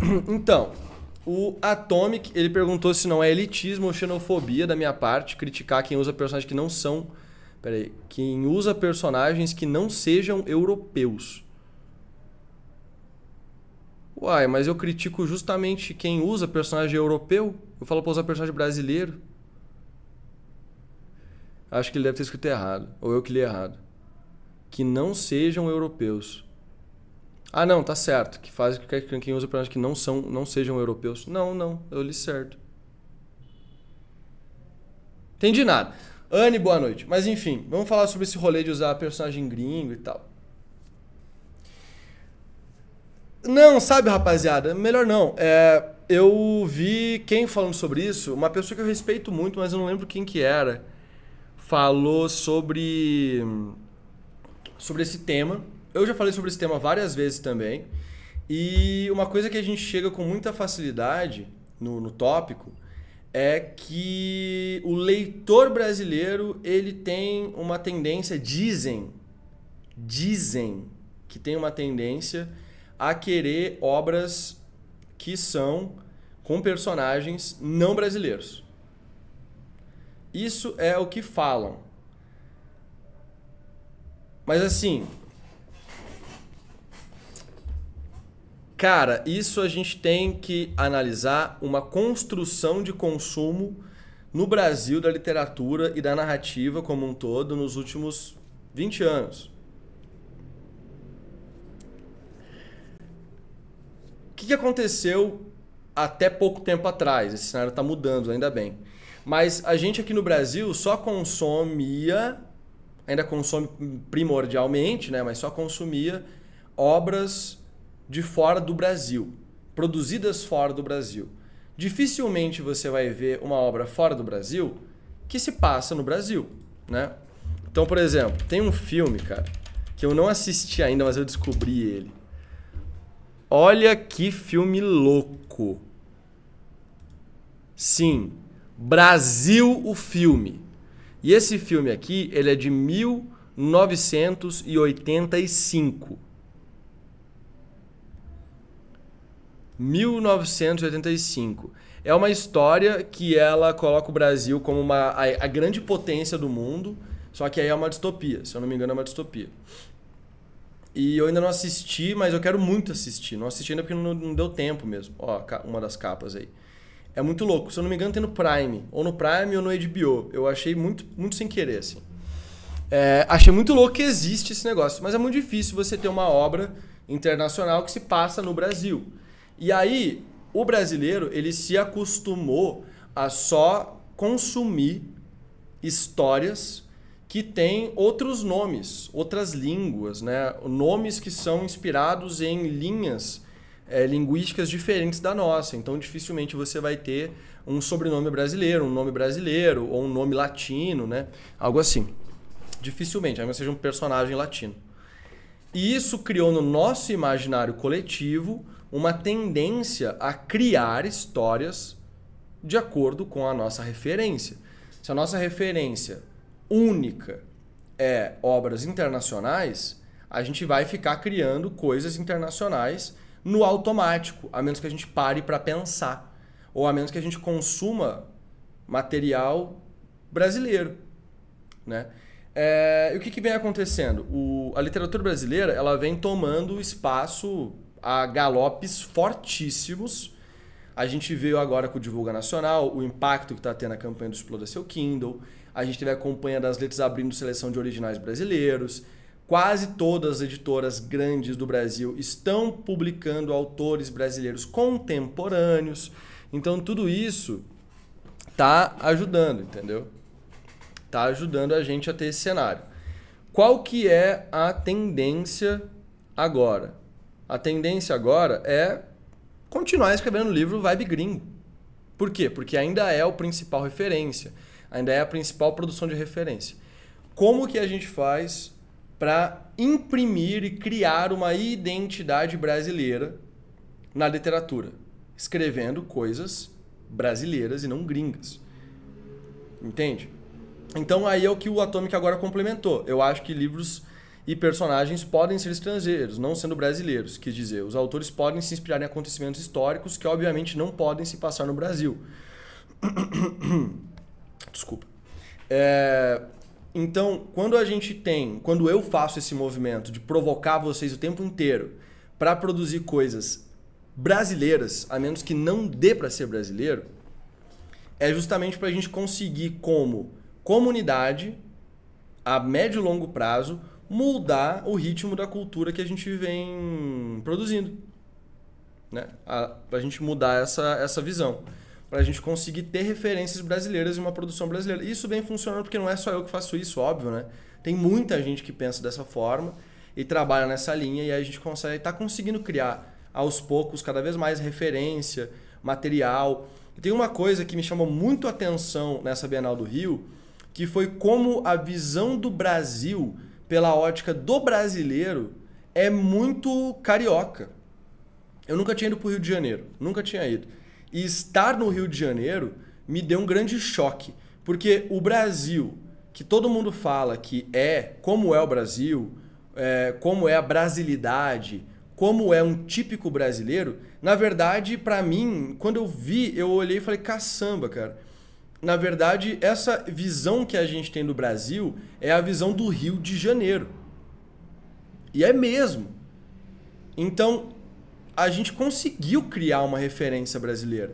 Então, o Atomic, ele perguntou se não é elitismo ou xenofobia da minha parte criticar quem usa personagens que não são. Peraí. Quem usa personagens que não sejam europeus. Uai, mas eu critico justamente quem usa personagem europeu. Eu falo pra usar personagem brasileiro. Acho que ele deve ter escrito errado. Ou eu que li errado. Que não sejam europeus. Ah, não, tá certo. Que faz que quem usa pronomes que não são, não sejam europeus. Não, não, eu li certo. Entendi nada. Anne, boa noite. Mas enfim, vamos falar sobre esse rolê de usar personagem gringo e tal. Não, sabe, rapaziada? Melhor não. É, eu vi quem falando sobre isso, uma pessoa que eu respeito muito, mas eu não lembro quem que era, falou sobre sobre esse tema eu já falei sobre esse tema várias vezes também. E uma coisa que a gente chega com muita facilidade no, no tópico é que o leitor brasileiro ele tem uma tendência, dizem, dizem que tem uma tendência a querer obras que são com personagens não brasileiros. Isso é o que falam. Mas assim, Cara, isso a gente tem que analisar uma construção de consumo no Brasil da literatura e da narrativa como um todo nos últimos 20 anos. O que aconteceu até pouco tempo atrás? Esse cenário está mudando, ainda bem. Mas a gente aqui no Brasil só consumia, ainda consome primordialmente, né? mas só consumia obras de fora do Brasil, produzidas fora do Brasil. Dificilmente você vai ver uma obra fora do Brasil que se passa no Brasil, né? Então, por exemplo, tem um filme, cara, que eu não assisti ainda, mas eu descobri ele. Olha que filme louco. Sim, Brasil o filme. E esse filme aqui, ele é de 1985. 1985. É uma história que ela coloca o Brasil como uma, a, a, grande potência do mundo, só que aí é uma distopia, se eu não me engano é uma distopia. E eu ainda não assisti, mas eu quero muito assistir. Não assisti ainda porque não, não deu tempo mesmo. Ó, uma das capas aí. É muito louco. Se eu não me engano, tem no Prime. Ou no Prime ou no HBO. Eu achei muito, muito sem querer, assim. É, achei muito louco que existe esse negócio. Mas é muito difícil você ter uma obra internacional que se passa no Brasil. E aí, o brasileiro, ele se acostumou a só consumir histórias que têm outros nomes, outras línguas, né? Nomes que são inspirados em linhas é, linguísticas diferentes da nossa. Então, dificilmente você vai ter um sobrenome brasileiro, um nome brasileiro ou um nome latino, né? Algo assim. Dificilmente, ainda menos seja um personagem latino. E isso criou no nosso imaginário coletivo uma tendência a criar histórias de acordo com a nossa referência. Se a nossa referência única é obras internacionais, a gente vai ficar criando coisas internacionais no automático, a menos que a gente pare para pensar, ou a menos que a gente consuma material brasileiro, né? É, e o que, que vem acontecendo? O, a literatura brasileira ela vem tomando espaço a galopes fortíssimos. A gente veio agora com o Divulga Nacional, o impacto que está tendo a campanha do Exploda Seu Kindle. A gente teve a campanha das letras abrindo seleção de originais brasileiros. Quase todas as editoras grandes do Brasil estão publicando autores brasileiros contemporâneos. Então tudo isso tá ajudando, entendeu? Tá ajudando a gente a ter esse cenário. Qual que é a tendência agora? A tendência agora é continuar escrevendo o livro Vibe Gringo. Por quê? Porque ainda é o principal referência, ainda é a principal produção de referência. Como que a gente faz para imprimir e criar uma identidade brasileira na literatura? Escrevendo coisas brasileiras e não gringas. Entende? Então aí é o que o Atomic agora complementou. Eu acho que livros e personagens podem ser estrangeiros, não sendo brasileiros, quis dizer. Os autores podem se inspirar em acontecimentos históricos que, obviamente, não podem se passar no Brasil. Desculpa. É, então, quando a gente tem, quando eu faço esse movimento de provocar vocês o tempo inteiro para produzir coisas brasileiras, a menos que não dê para ser brasileiro, é justamente para a gente conseguir, como comunidade, a médio e longo prazo, moldar o ritmo da cultura que a gente vem produzindo. Né? A, pra gente mudar essa, essa visão. Pra gente conseguir ter referências brasileiras e uma produção brasileira. Isso bem funcionando porque não é só eu que faço isso, óbvio, né? Tem muita gente que pensa dessa forma e trabalha nessa linha e aí a gente consegue tá conseguindo criar aos poucos cada vez mais referência, material. E tem uma coisa que me chamou muito a atenção nessa Bienal do Rio, que foi como a visão do Brasil pela ótica do brasileiro, é muito carioca. Eu nunca tinha ido para o Rio de Janeiro, nunca tinha ido. E estar no Rio de Janeiro me deu um grande choque, porque o Brasil, que todo mundo fala que é, como é o Brasil, é, como é a brasilidade, como é um típico brasileiro, na verdade, para mim, quando eu vi, eu olhei e falei, caçamba, cara na verdade, essa visão que a gente tem do Brasil é a visão do Rio de Janeiro. E é mesmo. Então, a gente conseguiu criar uma referência brasileira.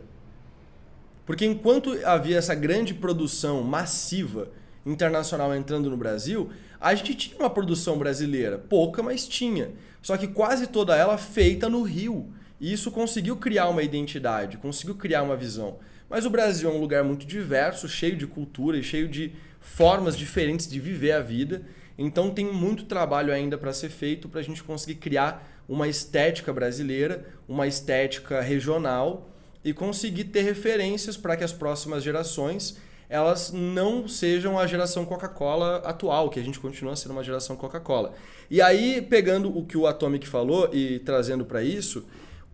Porque enquanto havia essa grande produção massiva internacional entrando no Brasil, a gente tinha uma produção brasileira, pouca, mas tinha. Só que quase toda ela feita no Rio. E isso conseguiu criar uma identidade, conseguiu criar uma visão. Mas o Brasil é um lugar muito diverso, cheio de cultura e cheio de formas diferentes de viver a vida. Então tem muito trabalho ainda para ser feito para a gente conseguir criar uma estética brasileira, uma estética regional e conseguir ter referências para que as próximas gerações elas não sejam a geração Coca-Cola atual, que a gente continua sendo uma geração Coca-Cola. E aí, pegando o que o Atomic falou e trazendo para isso,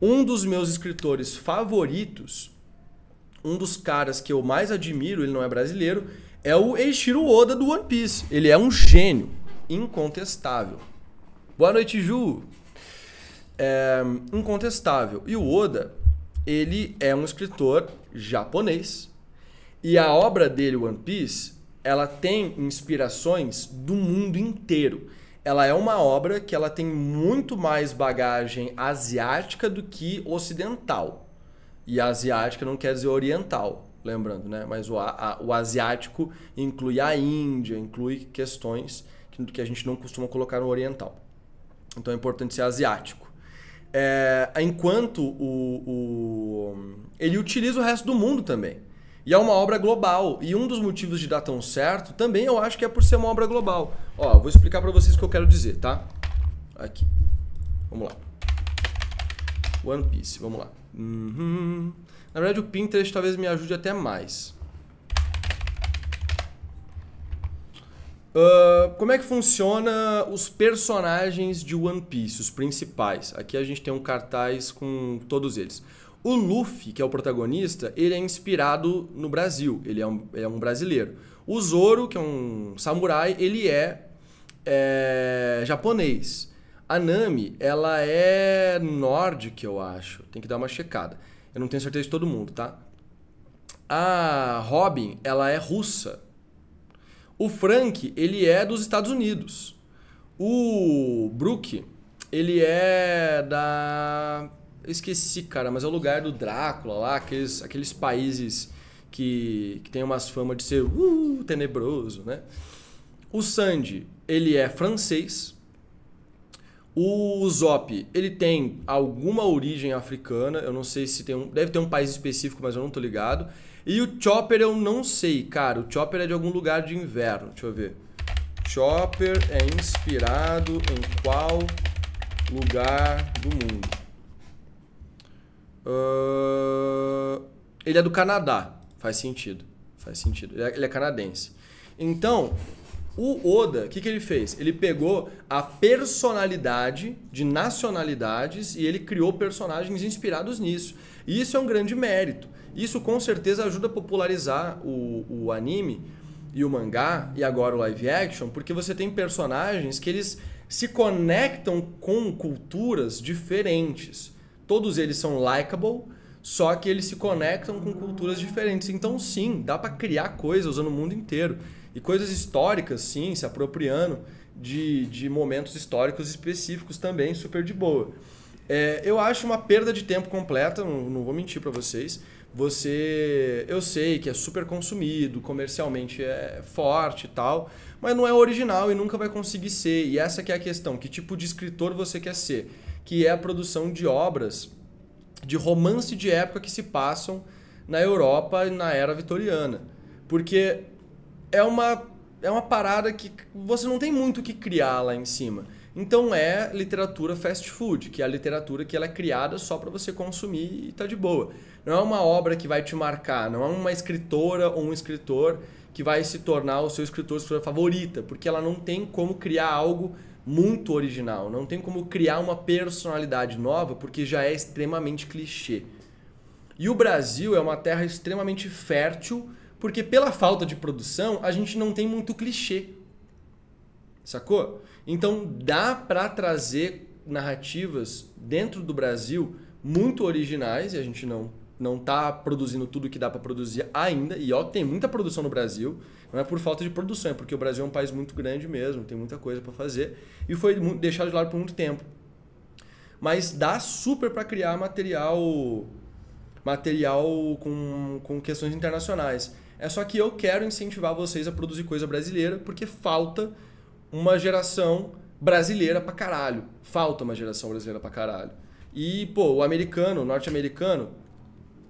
um dos meus escritores favoritos, um dos caras que eu mais admiro, ele não é brasileiro, é o Eiichiro Oda do One Piece. Ele é um gênio incontestável. Boa noite, Ju. É, incontestável. E o Oda, ele é um escritor japonês. E a obra dele, One Piece, ela tem inspirações do mundo inteiro ela é uma obra que ela tem muito mais bagagem asiática do que ocidental. E asiática não quer dizer oriental, lembrando, né? Mas o, a, o asiático inclui a Índia, inclui questões que, que, a gente não costuma colocar no oriental. Então é importante ser asiático. É, enquanto o, o, ele utiliza o resto do mundo também. E é uma obra global. E um dos motivos de dar tão certo também eu acho que é por ser uma obra global. Ó, vou explicar para vocês o que eu quero dizer, tá? Aqui. Vamos lá. One Piece, vamos lá. Uhum. Na verdade, o Pinterest talvez me ajude até mais. Uh, como é que funciona os personagens de One Piece, os principais? Aqui a gente tem um cartaz com todos eles. O Luffy, que é o protagonista, ele é inspirado no Brasil, ele é um, é um brasileiro. O Zoro, que é um samurai, ele é, é japonês. A Nami, ela é nórdica, eu acho. Tem que dar uma checada. Eu não tenho certeza de todo mundo, tá? A Robin, ela é russa. O Frank, ele é dos Estados Unidos. O Brook, ele é da eu esqueci, cara, mas é o lugar do Drácula lá, aqueles, aqueles países que, que tem umas fama de ser uh, tenebroso, né? O Sandy, ele é francês. O Zop, ele tem alguma origem africana, eu não sei se tem um, deve ter um país específico, mas eu não tô ligado. E o Chopper eu não sei, cara, o Chopper é de algum lugar de inverno, deixa eu ver. Chopper é inspirado em qual lugar do mundo? Uh, ele é do Canadá. Faz sentido. Faz sentido. Ele é, ele é canadense. Então, o Oda, o que, que ele fez? Ele pegou a personalidade de nacionalidades e ele criou personagens inspirados nisso. E isso é um grande mérito. Isso com certeza ajuda a popularizar o, o anime e o mangá e agora o live action, porque você tem personagens que eles se conectam com culturas diferentes todos eles são likable, só que eles se conectam com culturas diferentes. Então, sim, dá para criar coisas usando o mundo inteiro. E coisas históricas, sim, se apropriando de, de momentos históricos específicos também, super de boa. É, eu acho uma perda de tempo completa, não, não vou mentir para vocês. Você, eu sei que é super consumido, comercialmente é forte e tal, mas não é original e nunca vai conseguir ser. E essa que é a questão, que tipo de escritor você quer ser? que é a produção de obras de romance de época que se passam na Europa e na era vitoriana. Porque é uma, é uma parada que você não tem muito o que criar lá em cima. Então é literatura fast food, que é a literatura que ela é criada só para você consumir e tá de boa. Não é uma obra que vai te marcar, não é uma escritora ou um escritor que vai se tornar o seu escritor, escritor favorita, porque ela não tem como criar algo muito original. Não tem como criar uma personalidade nova porque já é extremamente clichê. E o Brasil é uma terra extremamente fértil porque, pela falta de produção, a gente não tem muito clichê. Sacou? Então dá para trazer narrativas dentro do Brasil muito originais e a gente não não está produzindo tudo que dá para produzir ainda. E ó, tem muita produção no Brasil. Não é por falta de produção, é porque o Brasil é um país muito grande mesmo, tem muita coisa para fazer. E foi deixado de lado por muito tempo. Mas dá super para criar material material com, com questões internacionais. É só que eu quero incentivar vocês a produzir coisa brasileira, porque falta uma geração brasileira para caralho. Falta uma geração brasileira para caralho. E, pô, o americano, o norte-americano,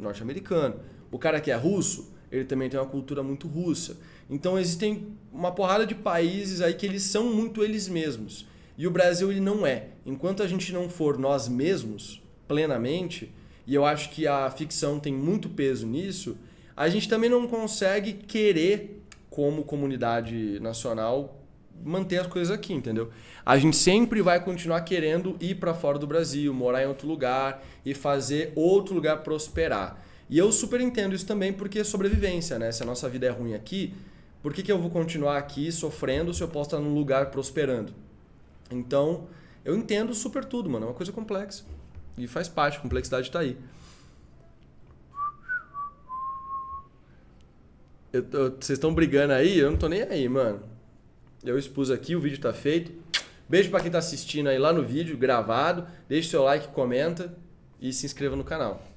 norte-americano. O cara que é russo, ele também tem uma cultura muito russa. Então existem uma porrada de países aí que eles são muito eles mesmos. E o Brasil ele não é. Enquanto a gente não for nós mesmos plenamente, e eu acho que a ficção tem muito peso nisso, a gente também não consegue querer como comunidade nacional manter as coisas aqui, entendeu? A gente sempre vai continuar querendo ir para fora do Brasil, morar em outro lugar e fazer outro lugar prosperar. E eu super entendo isso também porque é sobrevivência, né? Se a nossa vida é ruim aqui, por que, que eu vou continuar aqui sofrendo se eu posso estar num lugar prosperando? Então, eu entendo super tudo, mano. É uma coisa complexa. E faz parte, a complexidade está aí. Vocês estão brigando aí? Eu não tô nem aí, mano. Eu expus aqui, o vídeo está feito. Beijo para quem está assistindo aí lá no vídeo, gravado. Deixe seu like, comenta e se inscreva no canal.